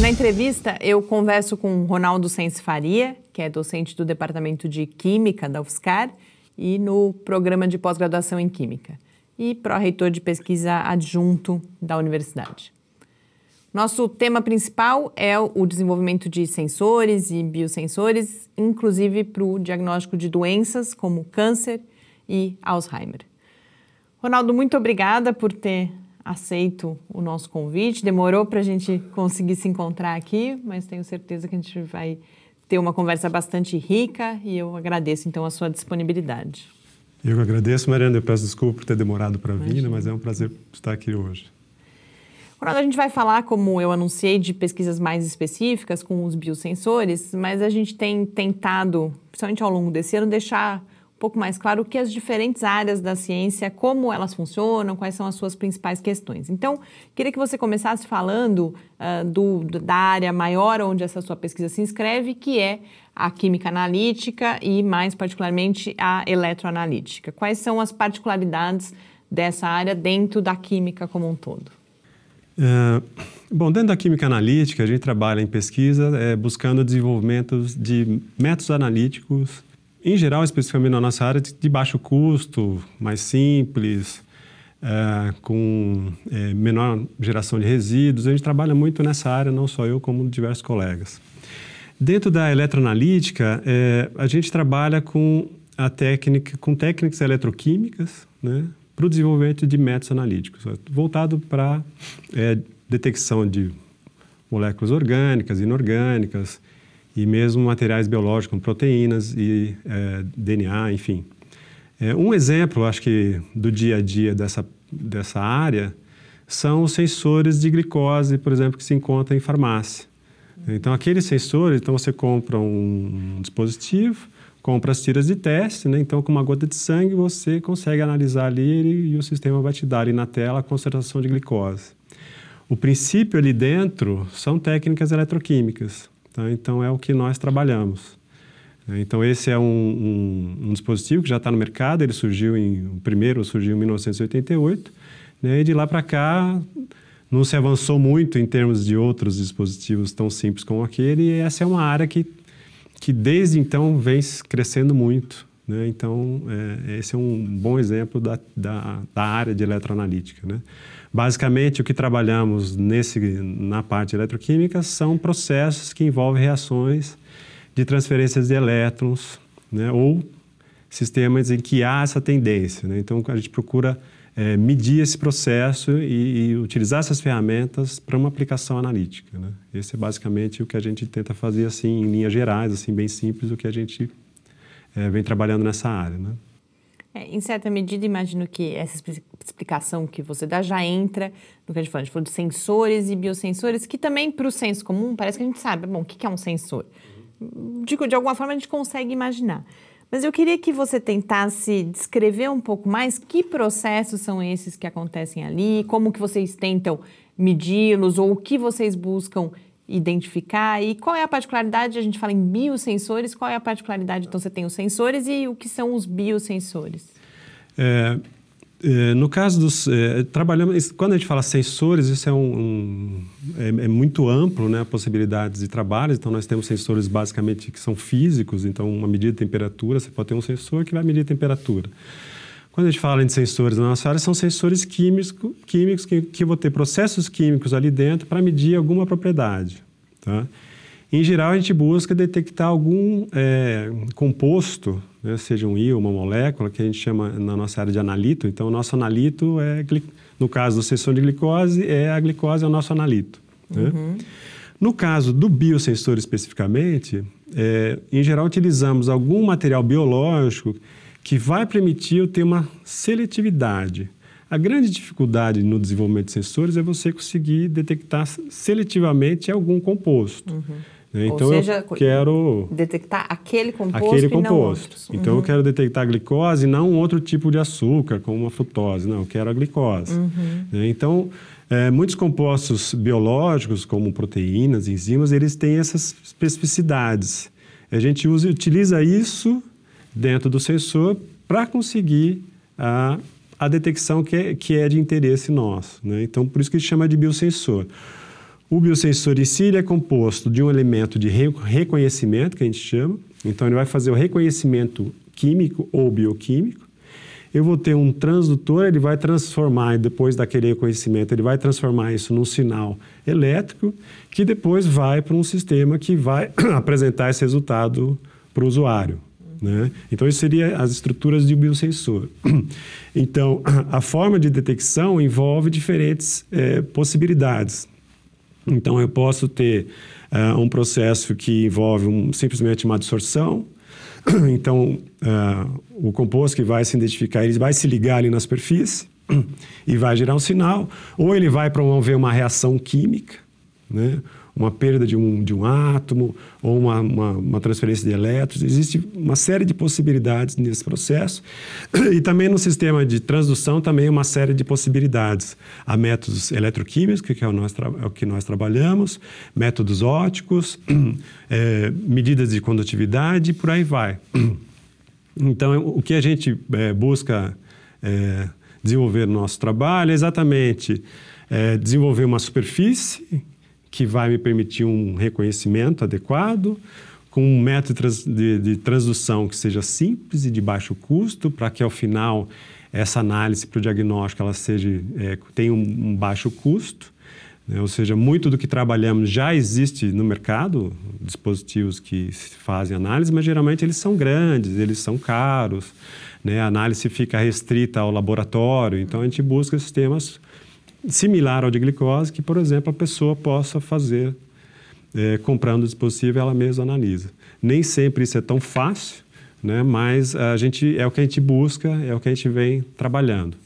Na entrevista, eu converso com Ronaldo Sens Faria, que é docente do Departamento de Química da UFSCar e no Programa de Pós-Graduação em Química, e pró-reitor de pesquisa adjunto da universidade. Nosso tema principal é o desenvolvimento de sensores e biosensores, inclusive para o diagnóstico de doenças como câncer e Alzheimer. Ronaldo, muito obrigada por ter aceito o nosso convite. Demorou para a gente conseguir se encontrar aqui, mas tenho certeza que a gente vai ter uma conversa bastante rica e eu agradeço então a sua disponibilidade. Eu agradeço, Mariana. Eu peço desculpa por ter demorado para vir, mas é um prazer estar aqui hoje. Ronaldo, a gente vai falar, como eu anunciei, de pesquisas mais específicas com os biosensores, mas a gente tem tentado, principalmente ao longo desse ano, deixar pouco mais claro o que as diferentes áreas da ciência, como elas funcionam, quais são as suas principais questões. Então, queria que você começasse falando uh, do, da área maior onde essa sua pesquisa se inscreve, que é a química analítica e, mais particularmente, a eletroanalítica. Quais são as particularidades dessa área dentro da química como um todo? Uh, bom, dentro da química analítica, a gente trabalha em pesquisa é, buscando desenvolvimentos de métodos analíticos em geral, especificamente na nossa área, de baixo custo, mais simples, é, com é, menor geração de resíduos. A gente trabalha muito nessa área, não só eu, como diversos colegas. Dentro da eletroanalítica, é, a gente trabalha com a técnica, com técnicas eletroquímicas, né, para o desenvolvimento de métodos analíticos, voltado para é, detecção de moléculas orgânicas, inorgânicas, e mesmo materiais biológicos, como proteínas e é, DNA, enfim. É, um exemplo, acho que, do dia a dia dessa, dessa área são os sensores de glicose, por exemplo, que se encontram em farmácia. Então, aqueles sensores, então você compra um, dispositivo, compra as tiras de teste, né? Então, com uma gota de sangue, você consegue analisar ali e, o sistema vai te dar ali na tela a concentração de glicose. O princípio ali dentro são técnicas eletroquímicas. Tá? Então, é o que nós trabalhamos. Né? Então, esse é um, um, um dispositivo que já está no mercado, ele surgiu em, o primeiro surgiu em 1988, né? e de lá para cá não se avançou muito em termos de outros dispositivos tão simples como aquele, e essa é uma área que, que desde então vem crescendo muito. Né? Então, é, esse é um bom exemplo da, da, da área de eletroanalítica. Né? Basicamente, o que trabalhamos nesse, na parte eletroquímica são processos que envolvem reações de transferências de elétrons né? ou sistemas em que há essa tendência. Né? Então, a gente procura é, medir esse processo e, e, utilizar essas ferramentas para uma aplicação analítica. Né? Esse é basicamente o que a gente tenta fazer assim, em linhas gerais, assim bem simples, o que a gente é, vem trabalhando nessa área. Né? É, em certa medida, imagino que essa explicação que você dá já entra no que a gente falou. A gente falou de sensores e biosensores, que também para o senso comum parece que a gente sabe, bom, o que é um sensor? Digo, de alguma forma a gente consegue imaginar. Mas eu queria que você tentasse descrever um pouco mais que processos são esses que acontecem ali, como que vocês tentam medi-los ou o que vocês buscam identificar? E qual é a particularidade? A gente fala em biosensores, qual é a particularidade? Então, você tem os sensores e o que são os biosensores? É, é, no caso dos é, trabalhamos quando a gente fala sensores isso é um, um é, é, muito amplo né possibilidades de trabalho então nós temos sensores basicamente que são físicos então uma medida de temperatura você pode ter um sensor que vai medir a temperatura quando a gente fala de sensores na nossa área, são sensores químicos, químicos que, que vão ter processos químicos ali dentro para medir alguma propriedade. Tá? Em geral, a gente busca detectar algum é, composto, né? seja um íon, uma molécula, que a gente chama na nossa área de analito. Então, o nosso analito é, no caso do sensor de glicose, é a glicose é o nosso analito. Né? Uhum. No caso do biosensor especificamente, é, em geral utilizamos algum material biológico que vai permitir eu ter uma seletividade. A grande dificuldade no desenvolvimento de sensores é você conseguir detectar seletivamente algum composto. Uhum. Né? Então, seja, eu quero... Detectar aquele composto aquele composto. Então, uhum. eu quero detectar a glicose e não outro tipo de açúcar, como uma frutose. Não, eu quero a glicose. Uhum. Né? Então, é, muitos compostos biológicos, como proteínas, enzimas, eles têm essas especificidades. A gente usa, utiliza isso dentro do sensor para conseguir a, a detecção que é, que é de interesse nosso. Né? Então, por isso que a gente chama de biosensor. O biosensor em si é composto de um elemento de re reconhecimento, que a gente chama. Então, ele vai fazer o reconhecimento químico ou bioquímico. Eu vou ter um transdutor, ele vai transformar, depois daquele reconhecimento, ele vai transformar isso num sinal elétrico, que depois vai para um sistema que vai apresentar esse resultado para o usuário. Né? Então, isso seria as estruturas de um biosensor. Então, a forma de detecção envolve diferentes é, possibilidades. Então, eu posso ter uh, um processo que envolve um, simplesmente uma absorção. Então, uh, o composto que vai se identificar, ele vai se ligar ali na superfície e vai gerar um sinal. Ou ele vai promover uma reação química, né? uma perda de um, de um átomo ou uma, uma, uma, transferência de elétrons. Existe uma série de possibilidades nesse processo. E também no sistema de transdução, também uma série de possibilidades. Há métodos eletroquímicos, que é o, nós, é o que nós trabalhamos, métodos óticos, é, medidas de condutividade e por aí vai. Então, o que a gente é, busca eh, desenvolver no nosso trabalho é exatamente desenvolver uma superfície que vai me permitir um reconhecimento adequado, com um método de, de transdução que seja simples e de baixo custo, para que ao final essa análise para o diagnóstico ela seja, é, tenha um, um baixo custo. Né? Ou seja, muito do que trabalhamos já existe no mercado, dispositivos que fazem análise, mas geralmente eles são grandes, eles são caros, né? a análise fica restrita ao laboratório, então a gente busca sistemas similar ao de glicose, que, por exemplo, a pessoa possa fazer é, comprando o dispositivo ela mesma analisa. Nem sempre isso é tão fácil, né? mas a gente, é o que a gente busca, é o que a gente vem trabalhando.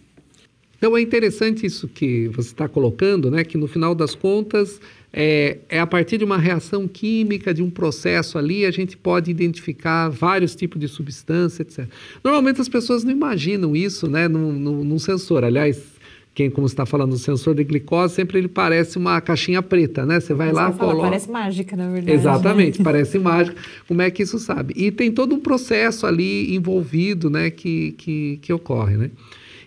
Então é interessante isso que você está colocando, né? que no final das contas é, é, a partir de uma reação química, de um processo ali, a gente pode identificar vários tipos de substância, etc. Normalmente as pessoas não imaginam isso né? num, num, num sensor. Aliás, quem como está falando o sensor de glicose sempre ele parece uma caixinha preta, né? Você vai lá fala, coloca. Parece mágica, na verdade. Né? Exatamente, né? parece mágica. Como é que isso sabe? E tem todo um processo ali envolvido, né? Que que, que ocorre, né?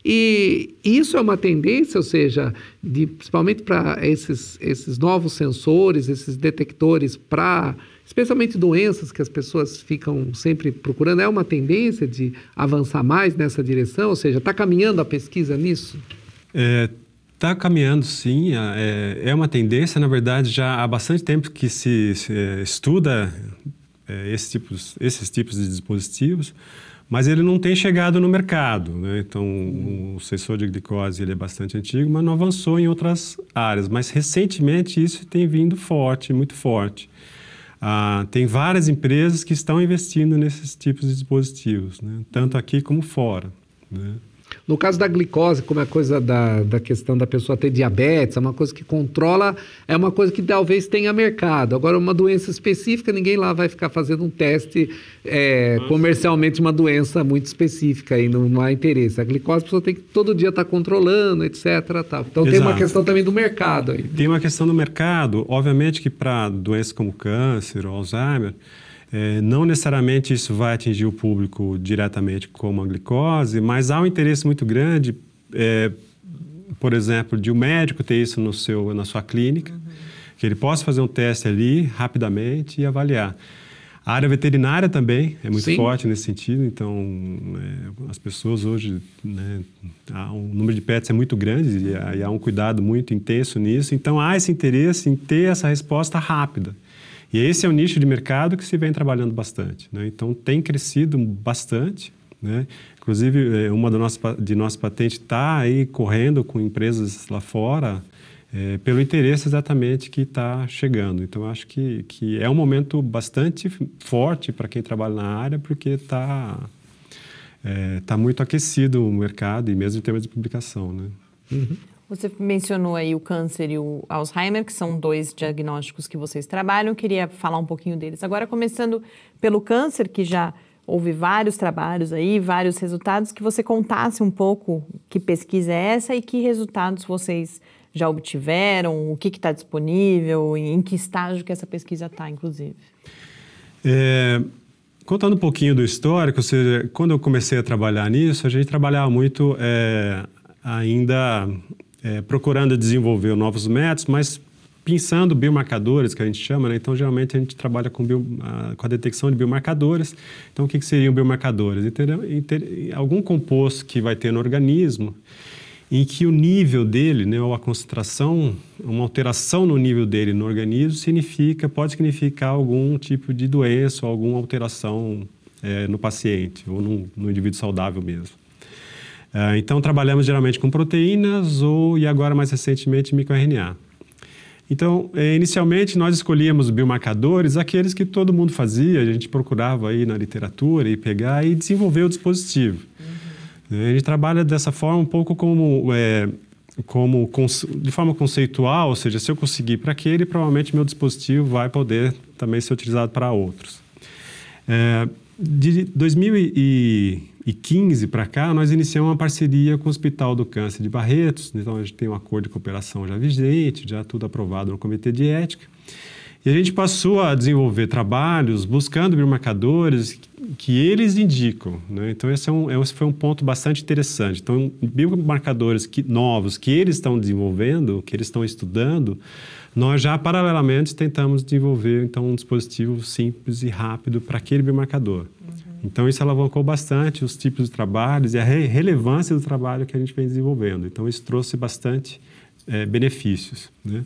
E isso é uma tendência, ou seja, de, principalmente para esses, esses novos sensores, esses detectores para especialmente doenças que as pessoas ficam sempre procurando, é uma tendência de avançar mais nessa direção, ou seja, está caminhando a pesquisa nisso? Está é, tá caminhando, sim. É, é, uma tendência, na verdade, já há bastante tempo que se, se é, estuda é, esse tipos, esses tipos de dispositivos, mas ele não tem chegado no mercado. Né? Então, o sensor de glicose ele é bastante antigo, mas não avançou em outras áreas. Mas, recentemente, isso tem vindo forte, muito forte. Ah, tem várias empresas que estão investindo nesses tipos de dispositivos, né? tanto aqui como fora. Né? No caso da glicose, como é a coisa da, da questão da pessoa ter diabetes, é uma coisa que controla, é uma coisa que talvez tenha mercado. Agora, uma doença específica, ninguém lá vai ficar fazendo um teste é, uhum. comercialmente uma doença muito específica e não há interesse. A glicose a pessoa tem que todo dia estar tá controlando, etc. Então Exato. tem uma questão também do mercado aí. Tem uma questão do mercado. Obviamente que para doenças como câncer Alzheimer, é, não necessariamente isso vai atingir o público diretamente como a glicose, mas há um interesse muito grande, é, por exemplo, de um médico ter isso no seu, na sua clínica, uhum. que ele possa fazer um teste ali rapidamente e avaliar. A área veterinária também é muito Sim. forte nesse sentido, então é, as pessoas hoje, né, há um número de pets é muito grande e e há um cuidado muito intenso nisso, então há esse interesse em ter essa resposta rápida. E esse é um nicho de mercado que se vem trabalhando bastante. Né? Então, tem crescido bastante. Né? Inclusive, é, uma do nosso, de nossas patentes está aí correndo com empresas lá fora, é, pelo interesse exatamente que está chegando. Então, acho que, que é um momento bastante forte para quem trabalha na área, porque está é, tá muito aquecido o mercado, e mesmo em termos de publicação. Né? Uhum. Você mencionou aí o câncer e o Alzheimer, que são dois diagnósticos que vocês trabalham. Eu queria falar um pouquinho deles. Agora, começando pelo câncer, que já houve vários trabalhos aí, vários resultados, que você contasse um pouco que pesquisa é essa e que resultados vocês já obtiveram, o que está disponível, em que estágio que essa pesquisa está, inclusive. É, contando um pouquinho do histórico, ou seja, quando eu comecei a trabalhar nisso, a gente trabalhava muito é, ainda é, procurando desenvolver novos métodos, mas pensando biomarcadores, que a gente chama, né? então geralmente a gente trabalha com, bio, a, ah, com a detecção de biomarcadores. Então, o que, que seriam biomarcadores? Inter, algum composto que vai ter no organismo em que o nível dele, né, ou a concentração, uma alteração no nível dele no organismo significa, pode significar algum tipo de doença ou alguma alteração é, no paciente ou no indivíduo saudável mesmo. Ah, então, trabalhamos geralmente com proteínas ou, e agora mais recentemente, microRNA. Então, eh, inicialmente, nós escolhíamos biomarcadores, aqueles que todo mundo fazia, a gente procurava aí na literatura e pegar e desenvolver o dispositivo. Uhum. A gente trabalha dessa forma um pouco como, é, como de forma conceitual, ou seja, se eu conseguir para aquele, provavelmente meu dispositivo vai poder também ser utilizado para outros. É, de 2015 para cá, nós iniciamos uma parceria com o Hospital do Câncer de Barretos. Então, a gente tem um acordo de cooperação já vigente, já tudo aprovado no Comitê de Ética. E a gente passou a desenvolver trabalhos buscando biomarcadores que eles indicam. Né? Então, esse, é um, esse foi um ponto bastante interessante. Então, biomarcadores que, novos que eles estão desenvolvendo, que eles estão estudando, nós já paralelamente tentamos desenvolver então um dispositivo simples e rápido para aquele biomarcador. Uhum. Então, isso alavancou bastante os tipos de trabalhos e a re relevância do trabalho que a gente vem desenvolvendo. Então, isso trouxe bastante é, benefícios. Né?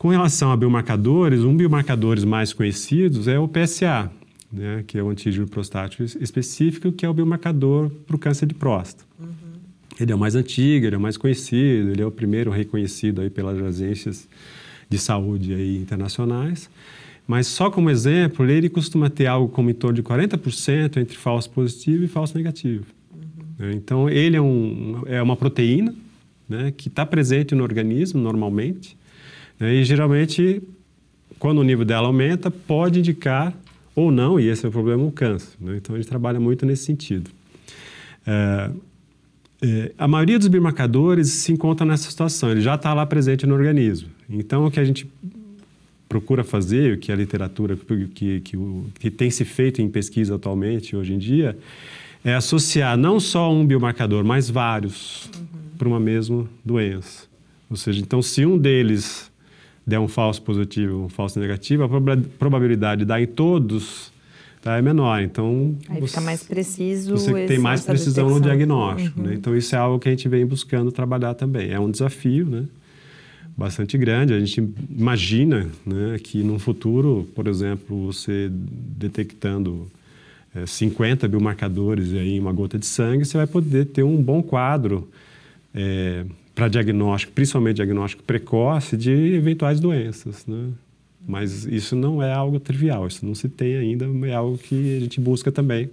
Com relação a biomarcadores, um biomarcadores mais conhecidos é o PSA, né, que é o antígeno prostático específico, que é o biomarcador para o câncer de próstata. Uhum. Ele é o mais antigo, ele é o mais conhecido, ele é o primeiro reconhecido aí pelas agências de saúde aí internacionais. Mas só como exemplo, ele costuma ter algo como em torno de 40% entre falso positivo e falso negativo. Uhum. Né, então, ele é, um, é uma proteína né, que está presente no organismo normalmente, né? E geralmente, quando o nível dela aumenta, pode indicar ou não, e esse é o problema, o câncer. Né? Então a gente trabalha muito nesse sentido. É, é, a maioria dos biomarcadores se encontra nessa situação, ele já está lá presente no organismo. Então o que a gente procura fazer, o que a literatura que, que, que tem se feito em pesquisa atualmente, hoje em dia, é associar não só um biomarcador, mas vários uhum. para uma mesma doença. Ou seja, então se um deles der um falso positivo, um falso negativo, a probabilidade de dar em todos tá, é menor. Então, Aí você, fica mais preciso. Você tem mais precisão no diagnóstico. Né? Uhum. Né? Então, isso é algo que a gente vem buscando trabalhar também. É um desafio, né? Bastante grande. A gente imagina né, que no futuro, por exemplo, você detectando 50 eh, biomarcadores em uma gota de sangue, você vai poder ter um bom quadro é, para diagnóstico, principalmente diagnóstico precoce de eventuais doenças, né? Mas isso não é algo trivial, isso não se tem ainda, é algo que a gente busca também,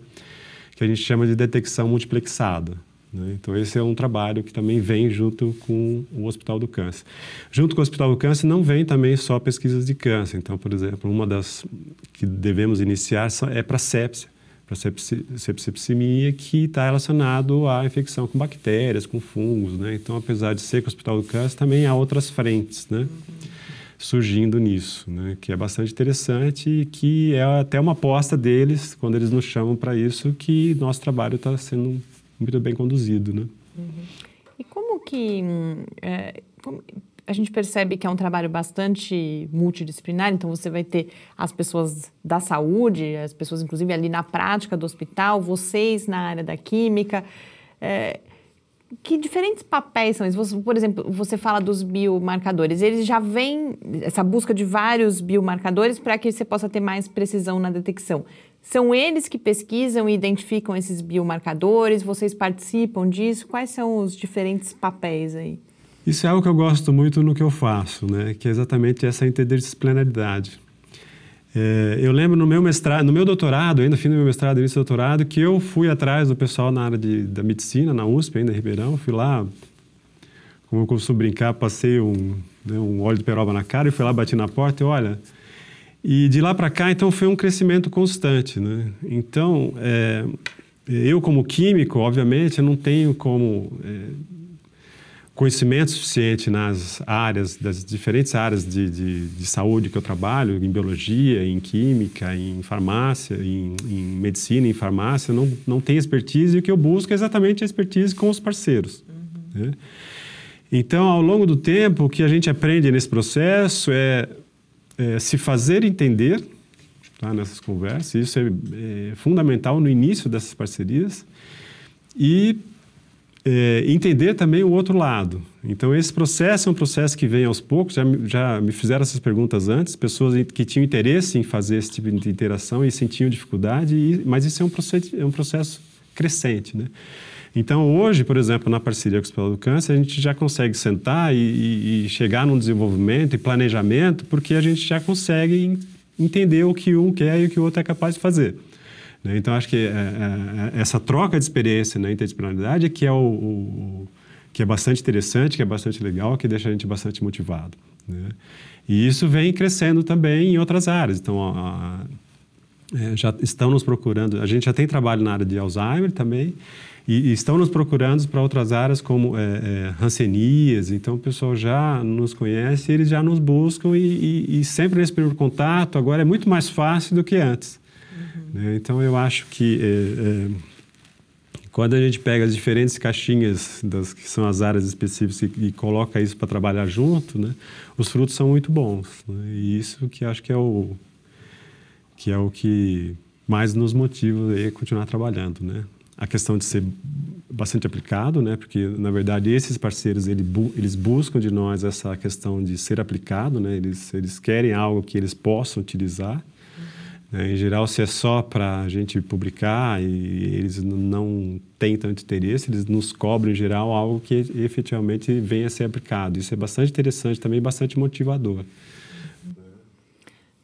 que a gente chama de detecção multiplexada. Né? Então, esse é um trabalho que também vem junto com o Hospital do Câncer. Junto com o Hospital do Câncer, não vem também só pesquisas de câncer. Então, por exemplo, uma das que devemos iniciar é para sepsia para sepsipsemia, que está relacionado à infecção com bactérias, com fungos, né? Então, apesar de ser que o Hospital do Câncer, também há outras frentes, né? Surgindo nisso, né? Que é bastante interessante e que é até uma aposta deles, quando eles nos chamam para isso, que nosso trabalho está sendo muito bem conduzido, né? Uhum. E como que... Hum, é, como a gente percebe que é um trabalho bastante multidisciplinar, então você vai ter as pessoas da saúde, as pessoas inclusive ali na prática do hospital, vocês na área da química. É, que diferentes papéis são esses? por exemplo, você fala dos biomarcadores. Eles já vêm, essa busca de vários biomarcadores para que você possa ter mais precisão na detecção. São eles que pesquisam e identificam esses biomarcadores? Vocês participam disso? Quais são os diferentes papéis aí? Isso é algo que eu gosto muito no que eu faço, né? que é exatamente essa interdisciplinaridade. É, eu lembro no meu mestrado, no meu doutorado, ainda fim do meu mestrado, início do doutorado, que eu fui atrás do pessoal na área de, da medicina, na USP, ainda em Ribeirão. Fui lá, como eu costumo brincar, passei um, né, um óleo de peroba na cara e fui lá, bati na porta e olha... E de lá para cá, então, foi um crescimento constante. Né? Então, é, eu como químico, obviamente, não tenho como... É, conhecimento suficiente nas áreas, das diferentes áreas de, de, de, saúde que eu trabalho, em biologia, em química, em farmácia, em, em, medicina, em farmácia, não, não tem expertise e o que eu busco é exatamente a expertise com os parceiros. Uhum. Né? Então, ao longo do tempo, o que a gente aprende nesse processo é, é se fazer entender tá, nessas conversas, isso é, é fundamental no início dessas parcerias, e é, entender também o outro lado. Então, esse processo é um processo que vem aos poucos. Já, já me fizeram essas perguntas antes, pessoas que tinham interesse em fazer esse tipo de interação e sentiam dificuldade, e, mas isso é um, processo, é um processo crescente. Né? Então, hoje, por exemplo, na parceria com o Hospital do Câncer, a gente já consegue sentar e, e, e chegar num desenvolvimento e planejamento, porque a gente já consegue entender o que um quer e o que o outro é capaz de fazer. Né? Então, acho que é, é, é, essa troca de experiência na né, interdisciplinaridade é que é, o, o, que é bastante interessante, que é bastante legal, que deixa a gente bastante motivado. Né? E isso vem crescendo também em outras áreas. Então, a, a, é, já estão nos procurando, a gente já tem trabalho na área de Alzheimer também, e, e, estão nos procurando para outras áreas como é, é, rancenias, então o pessoal já nos conhece, eles já nos buscam e, e, e, sempre nesse primeiro contato, agora é muito mais fácil do que antes. Né? Então, eu acho que é, é, quando a gente pega as diferentes caixinhas, das que são as áreas específicas, e, e coloca isso para trabalhar junto, né? os frutos são muito bons. Né? E isso que acho que é o que, é o que mais nos motiva a continuar trabalhando. Né? A questão de ser bastante aplicado, né? Porque na verdade esses parceiros ele bu eles buscam de nós essa questão de ser aplicado, né? Eles eles querem algo que eles possam utilizar né, em geral, se é só para a gente publicar e eles não têm tanto interesse, eles nos cobram, em geral, algo que efetivamente venha a ser aplicado. Isso é bastante interessante também, bastante motivador.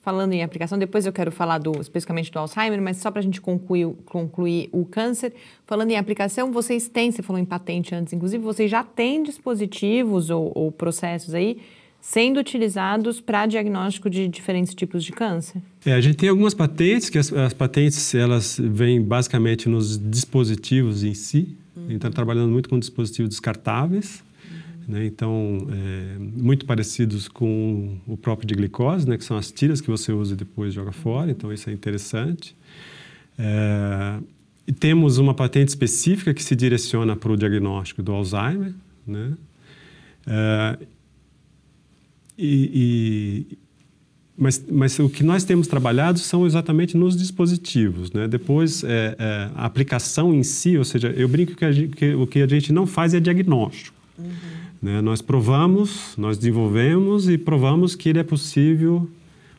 Falando em aplicação, depois eu quero falar do, especificamente do Alzheimer, mas só para a gente concluir, concluir o câncer. Falando em aplicação, vocês têm, você falou em patente antes, inclusive, vocês já têm dispositivos ou, ou processos aí sendo utilizados para diagnóstico de diferentes tipos de câncer? É, a gente tem algumas patentes, que as, as patentes elas vêm basicamente nos dispositivos em si. Tá uhum. Então, trabalhando muito com dispositivos descartáveis, uhum. né? então é, muito parecidos com o próprio de glicose, né? que são as tiras que você usa e depois joga uhum. fora. Então, isso é interessante. É, e temos uma patente específica que se direciona para o diagnóstico do Alzheimer, né? É, e, e, mas, mas o que nós temos trabalhado são exatamente nos dispositivos. Né? Depois, é, é, a aplicação em si, ou seja, eu brinco que, gente, que o que a gente não faz é diagnóstico. Uhum. Né? Nós provamos, nós desenvolvemos e provamos que ele é possível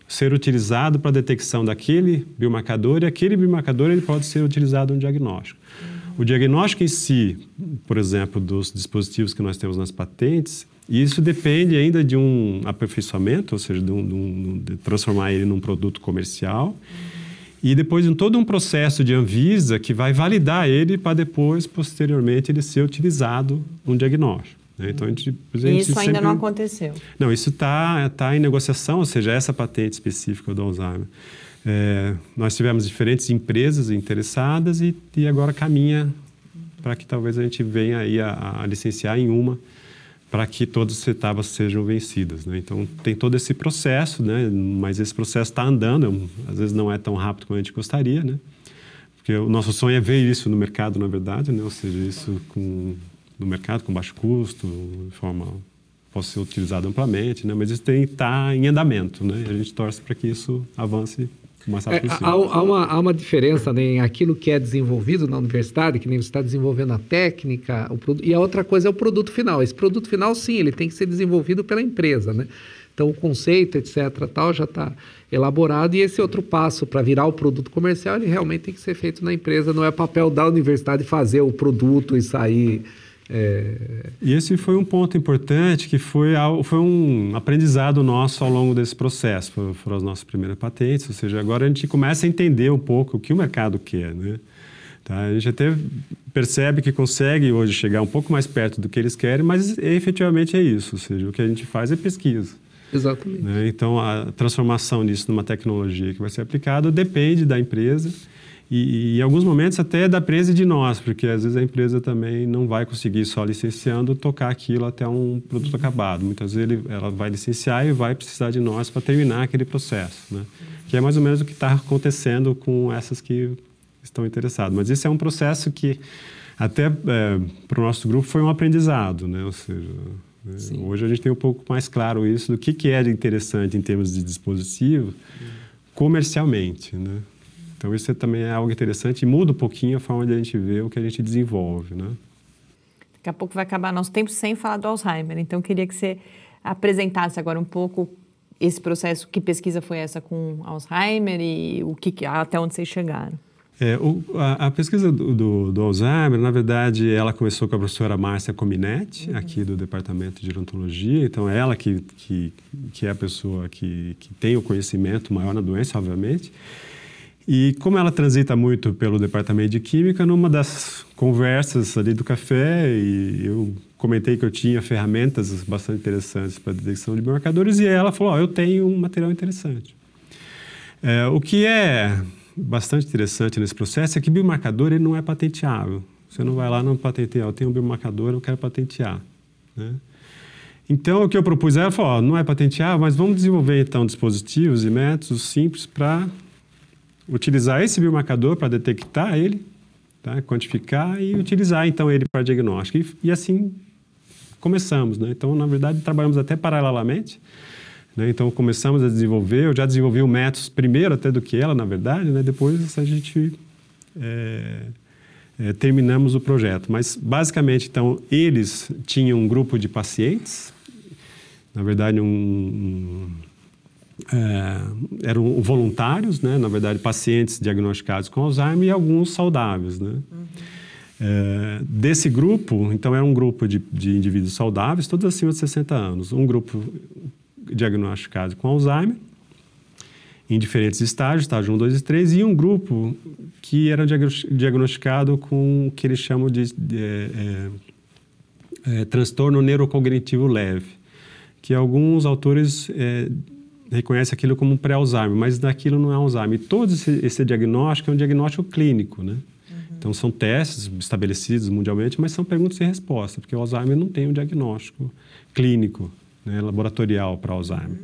ser utilizado para a detecção daquele biomarcador e aquele biomarcador ele pode ser utilizado no diagnóstico. Uhum. O diagnóstico em si, por exemplo, dos dispositivos que nós temos nas patentes, e isso depende ainda de um aperfeiçoamento, ou seja, de, um, de, um, de transformar ele num produto comercial. E depois de todo um processo de Anvisa que vai validar ele para depois, posteriormente, ele ser utilizado num diagnóstico. Né? Então, a gente, a gente isso sempre... ainda não aconteceu. Não, isso está tá em negociação, ou seja, essa patente específica do Alzheimer. É, nós tivemos diferentes empresas interessadas e, e agora caminha para que talvez a gente venha aí a, a licenciar em uma para que todas as etapas sejam vencidas. Né? Então, tem todo esse processo, né? mas esse processo está andando, é às vezes não é tão rápido quanto a gente gostaria, né? porque o nosso sonho é ver isso no mercado, na verdade, né? ou seja, isso com, no mercado com baixo custo, de forma possa ser utilizado amplamente, né? mas isso tem está em andamento, né? a gente torce para que isso avance mais é, rápido possível. há, há, uma, há uma diferença né, em aquilo que é desenvolvido na universidade, que nem você está desenvolvendo a técnica, o produto, e a outra coisa é o produto final. Esse produto final, sim, ele tem que ser desenvolvido pela empresa, né? Então, o conceito, etc., tal, já está elaborado. E esse outro passo para virar o produto comercial, ele realmente tem que ser feito na empresa. Não é papel da universidade fazer o produto e sair é... E esse foi um ponto importante que foi, foi um aprendizado nosso ao longo desse processo. Foram as nossas primeiras patentes, ou seja, agora a gente começa a entender um pouco o que o mercado quer. Né? Tá? A gente até percebe que consegue hoje chegar um pouco mais perto do que eles querem, mas efetivamente é isso. Ou seja, o que a gente faz é pesquisa. Exatamente. Né? Então, a transformação disso numa tecnologia que vai ser aplicada depende da empresa e, em alguns momentos até da presa de nós, porque às vezes a empresa também não vai conseguir só licenciando tocar aquilo até um produto acabado. Muitas vezes ele, ela vai licenciar e vai precisar de nós para terminar aquele processo, né? Que é mais ou menos o que está acontecendo com essas que estão interessadas. Mas isso é um processo que até é, para o nosso grupo foi um aprendizado, né? Ou seja, é, Hoje a gente tem um pouco mais claro isso do que, que é interessante em termos de dispositivo hum. comercialmente, né? Então isso também é algo interessante e muda um pouquinho a forma de a gente ver o que a gente desenvolve, né? Daqui a pouco vai acabar nosso tempo sem falar do Alzheimer. Então queria que você apresentasse agora um pouco esse processo, que pesquisa foi essa com Alzheimer e o que até onde vocês chegaram. É, o, a, a, pesquisa do, do, do, Alzheimer, na verdade, ela começou com a professora Márcia Cominetti, uhum. aqui do Departamento de Gerontologia. Então, ela que, que, que é a pessoa que, que tem o conhecimento maior na doença, obviamente. E como ela transita muito pelo departamento de química, numa das conversas ali do café, eu comentei que eu tinha ferramentas bastante interessantes para detecção de biomarcadores e ela falou: oh, eu tenho um material interessante. É, o que é bastante interessante nesse processo é que biomarcador ele não é patenteável. Você não vai lá não patentear. Eu tenho um biomarcador, eu quero patentear. Né? Então, o que eu propus era, falou, não é patenteável, mas vamos desenvolver, então, dispositivos e métodos simples para utilizar esse biomarcador para detectar ele, tá? quantificar e utilizar então ele para diagnóstico. E, e, assim começamos. Né? Então, na verdade, trabalhamos até paralelamente. Né? Então, começamos a desenvolver. Eu já desenvolvi o métodos primeiro até do que ela, na verdade. Né? Depois a gente é, é, terminamos o projeto. Mas, basicamente, então, eles tinham um grupo de pacientes. Na verdade, um é, eram voluntários, né? na verdade, pacientes diagnosticados com Alzheimer e alguns saudáveis. Né? Uhum. É, desse grupo, então era um grupo de, de, indivíduos saudáveis, todos acima de 60 anos. Um grupo diagnosticado com Alzheimer, em diferentes estágios, estágio 1, 2 e 3, e um grupo que era diagnosticado com o que eles chamam de, de é, é, é transtorno neurocognitivo leve, que alguns autores é, reconhece aquilo como pré-Alzheimer, mas daquilo não é Alzheimer. todo esse, esse, diagnóstico é um diagnóstico clínico, né? Uhum. Então, são testes estabelecidos mundialmente, mas são perguntas sem resposta, porque o Alzheimer não tem um diagnóstico clínico, né, laboratorial para Alzheimer. Uhum.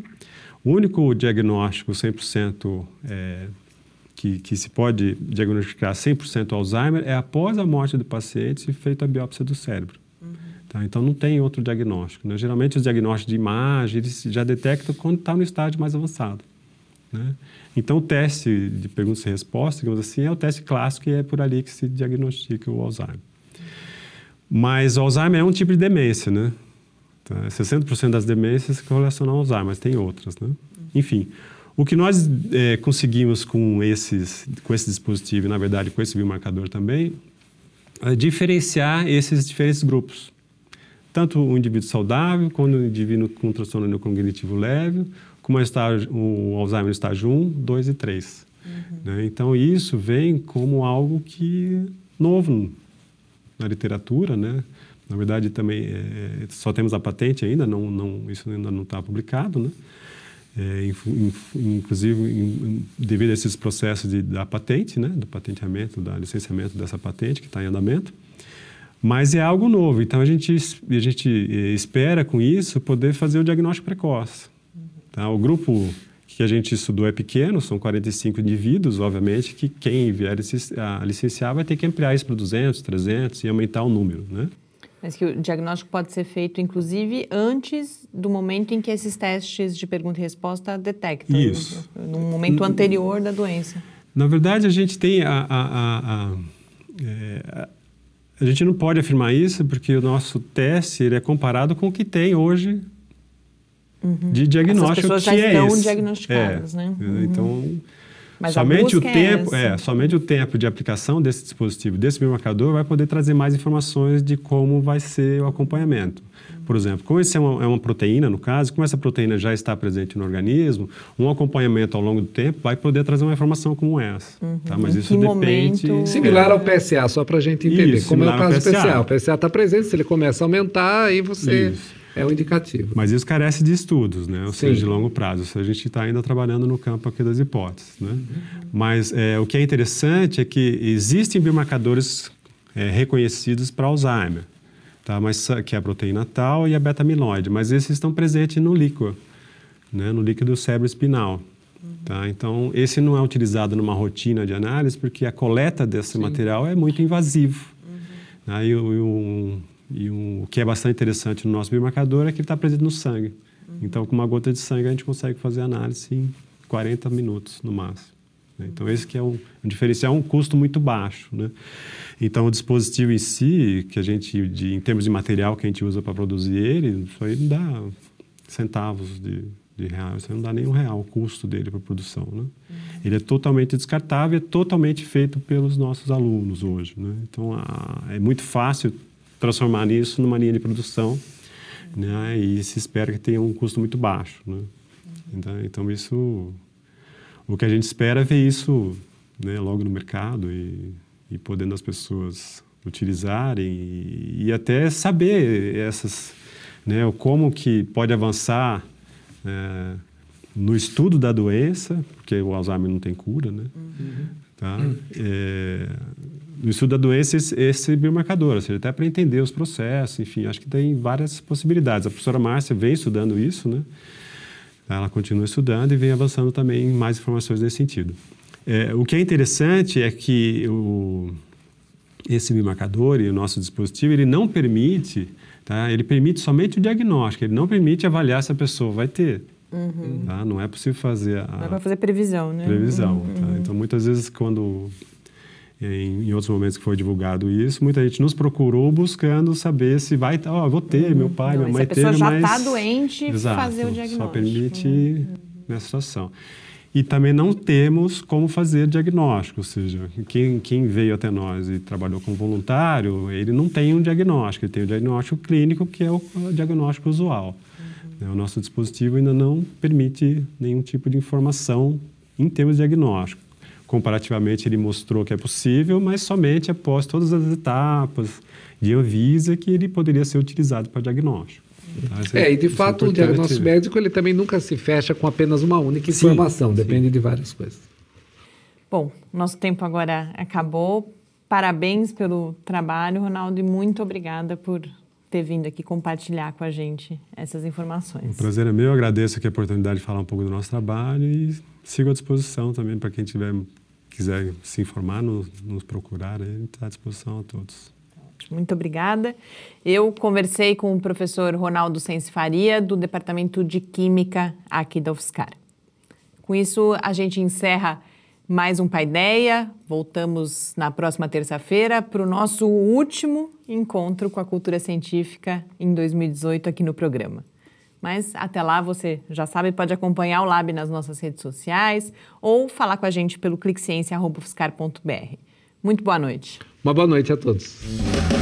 O único diagnóstico 100% é, que, que, se pode diagnosticar 100% Alzheimer é após a morte do paciente e feita a biópsia do cérebro. Uhum. Tá? Então, não tem outro diagnóstico. Né? Geralmente, os diagnósticos de imagem eles já detectam quando está no estágio mais avançado. Né? Então, o teste de perguntas e respostas, digamos assim, é o teste clássico e é por ali que se diagnostica o Alzheimer. Mas o Alzheimer é um tipo de demência, né? Tá? 60% das demências relacionam ao Alzheimer, mas tem outras, né? Enfim, o que nós é, conseguimos com, esses, com esse dispositivo, e na verdade com esse biomarcador também, é diferenciar esses diferentes grupos tanto o indivíduo saudável, quanto o indivíduo com transtorno cognitivo leve, como estágio, o Alzheimer estágio 1, 2 e 3. Uhum. Né? Então, isso vem como algo que novo na literatura, né? Na verdade, também é, é só temos a patente ainda, não, não, isso ainda não está publicado, né? É, inclusive, in, devido a esses processos de, da patente, né? Do patenteamento, do licenciamento dessa patente que está em andamento, mas é algo novo, então a gente, a gente eh, espera com isso poder fazer o diagnóstico precoce. Tá? O grupo que a gente estudou é pequeno, são 45 indivíduos, obviamente, que quem vier a licenciar vai ter que ampliar isso para 200, 300 e aumentar o número, né? Mas que o diagnóstico pode ser feito, inclusive, antes do momento em que esses testes de pergunta e resposta detectam. Né? Isso. No, no momento anterior da doença. Na verdade, a gente tem a, a, a, a é, a gente não pode afirmar isso porque o nosso teste é comparado com o que tem hoje uhum. de diagnóstico. Essas pessoas que já é estão esse. diagnosticadas, né? é. né? Uhum. Então, Mas somente o é tempo, é, é, somente o tempo de aplicação desse dispositivo, desse biomarcador, vai poder trazer mais informações de como vai ser o acompanhamento. Uhum por exemplo, como esse é uma, é uma proteína, no caso, como essa proteína já está presente no organismo, um acompanhamento ao longo do tempo vai poder trazer uma informação como essa. Tá? Uhum. Tá? Mas em isso depende... Momento... Similar ao PSA, só para a gente entender. Isso, como é o caso do PSA. O PSA está presente, se ele começa a aumentar, aí você... Isso. É um indicativo. Mas isso carece de estudos, né? Ou Sim. seja, de longo prazo. Seja, a gente está ainda trabalhando no campo aqui das hipóteses, né? Uhum. Mas é, o que é interessante é que existem biomarcadores é, reconhecidos para Alzheimer tá? Mas que é a proteína tal e a beta-amiloide, mas esses estão presentes no líquido, né? No líquido cerebroespinal. Uhum. Tá? Então, esse não é utilizado numa rotina de análise porque a coleta desse Sim. material é muito invasivo. Uhum. Né? E, o, e, o, o que é bastante interessante no nosso biomarcador é que ele está presente no sangue. Uhum. Então, com uma gota de sangue, a gente consegue fazer análise em 40 minutos no máximo. Né? Então, esse que é um, um diferencial, é um custo muito baixo. Né? Então, o dispositivo em si, que a gente, de, em termos de material que a gente usa para produzir ele, isso aí não dá centavos de, de real, isso aí não dá nem um real o custo dele para produção. Né? Uhum. Ele é totalmente descartável, é totalmente feito pelos nossos alunos hoje. Né? Então, a, é muito fácil transformar isso numa linha de produção né? e se espera que tenha um custo muito baixo. Né? Uhum. Então, então, isso o que a gente espera é ver isso né, logo no mercado e, e podendo as pessoas utilizarem e, e até saber essas né, como que pode avançar é, no estudo da doença, porque o Alzheimer não tem cura, né? Uhum. Tá? É, no estudo da doença, esse, esse biomarcador, ou seja, até para entender os processos, enfim, acho que tem várias possibilidades. A professora Márcia vem estudando isso, né? ela continua estudando e vem avançando também em mais informações nesse sentido. É, o que é interessante é que o, esse biomarcador e o nosso dispositivo, ele não permite, tá? ele permite somente o diagnóstico, ele não permite avaliar se a pessoa vai ter. Uhum. Tá? Não é possível fazer a... Não é para fazer previsão, né? Previsão. Uhum. Tá? Uhum. Então, muitas vezes, quando em, em, outros momentos que foi divulgado isso, muita gente nos procurou buscando saber se vai, tá, ó, oh, vou ter, uhum. meu pai, não, minha mãe teve, mas... Se a pessoa já está doente, Exato, fazer o diagnóstico. só permite uhum. nessa situação. E também não temos como fazer diagnóstico, ou seja, quem, quem veio até nós e trabalhou como voluntário, ele não tem um diagnóstico, ele tem o um diagnóstico clínico, que é o diagnóstico usual. Uhum. O nosso dispositivo ainda não permite nenhum tipo de informação em termos de diagnóstico comparativamente ele mostrou que é possível, mas somente após todas as etapas de Anvisa que ele poderia ser utilizado para diagnóstico. Tá? É, é, e de é fato é o diagnóstico médico ele também nunca se fecha com apenas uma única sim, informação, depende sim. de várias coisas. Bom, nosso tempo agora acabou. Parabéns pelo trabalho, Ronaldo, e muito obrigada por ter vindo aqui compartilhar com a gente essas informações. O prazer é meu, agradeço aqui a oportunidade de falar um pouco do nosso trabalho e sigo à disposição também para quem tiver quiser se informar, nos, nos procurar, ele está à disposição a todos. Muito obrigada. Eu conversei com o professor Ronaldo Sense Faria, do Departamento de Química aqui da UFSCar. Com isso, a gente encerra mais um Paideia. Voltamos na próxima terça-feira para o nosso último encontro com a cultura científica em 2018 aqui no programa. Mas até lá você já sabe, pode acompanhar o Lab nas nossas redes sociais ou falar com a gente pelo cliqueciência.fiscar.br. Muito boa noite. Uma boa noite a todos.